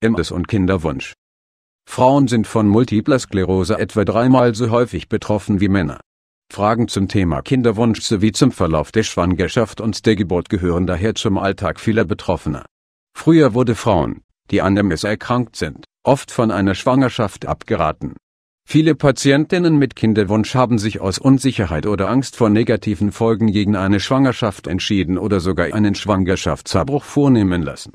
MS und Kinderwunsch. Frauen sind von multipler Sklerose etwa dreimal so häufig betroffen wie Männer. Fragen zum Thema Kinderwunsch sowie zum Verlauf der Schwangerschaft und der Geburt gehören daher zum Alltag vieler Betroffener. Früher wurde Frauen, die an MS erkrankt sind, oft von einer Schwangerschaft abgeraten. Viele Patientinnen mit Kinderwunsch haben sich aus Unsicherheit oder Angst vor negativen Folgen gegen eine Schwangerschaft entschieden oder sogar einen Schwangerschaftsabbruch vornehmen lassen.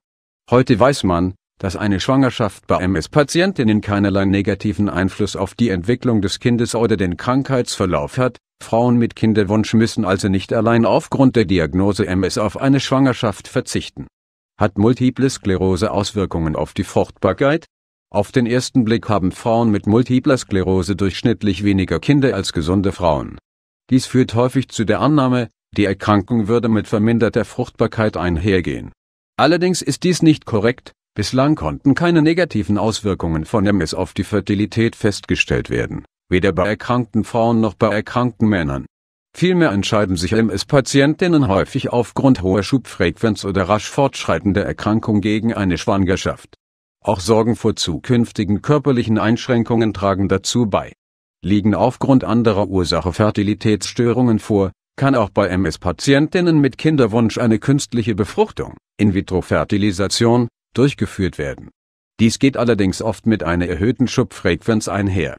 Heute weiß man, dass eine Schwangerschaft bei MS-Patientinnen keinerlei negativen Einfluss auf die Entwicklung des Kindes oder den Krankheitsverlauf hat. Frauen mit Kinderwunsch müssen also nicht allein aufgrund der Diagnose MS auf eine Schwangerschaft verzichten. Hat multiple Sklerose Auswirkungen auf die Fruchtbarkeit? Auf den ersten Blick haben Frauen mit multipler Sklerose durchschnittlich weniger Kinder als gesunde Frauen. Dies führt häufig zu der Annahme, die Erkrankung würde mit verminderter Fruchtbarkeit einhergehen. Allerdings ist dies nicht korrekt, Bislang konnten keine negativen Auswirkungen von MS auf die Fertilität festgestellt werden, weder bei erkrankten Frauen noch bei erkrankten Männern. Vielmehr entscheiden sich MS-Patientinnen häufig aufgrund hoher Schubfrequenz oder rasch fortschreitender Erkrankung gegen eine Schwangerschaft. Auch Sorgen vor zukünftigen körperlichen Einschränkungen tragen dazu bei. Liegen aufgrund anderer Ursache Fertilitätsstörungen vor, kann auch bei MS-Patientinnen mit Kinderwunsch eine künstliche Befruchtung, In-vitro-Fertilisation durchgeführt werden. Dies geht allerdings oft mit einer erhöhten Schubfrequenz einher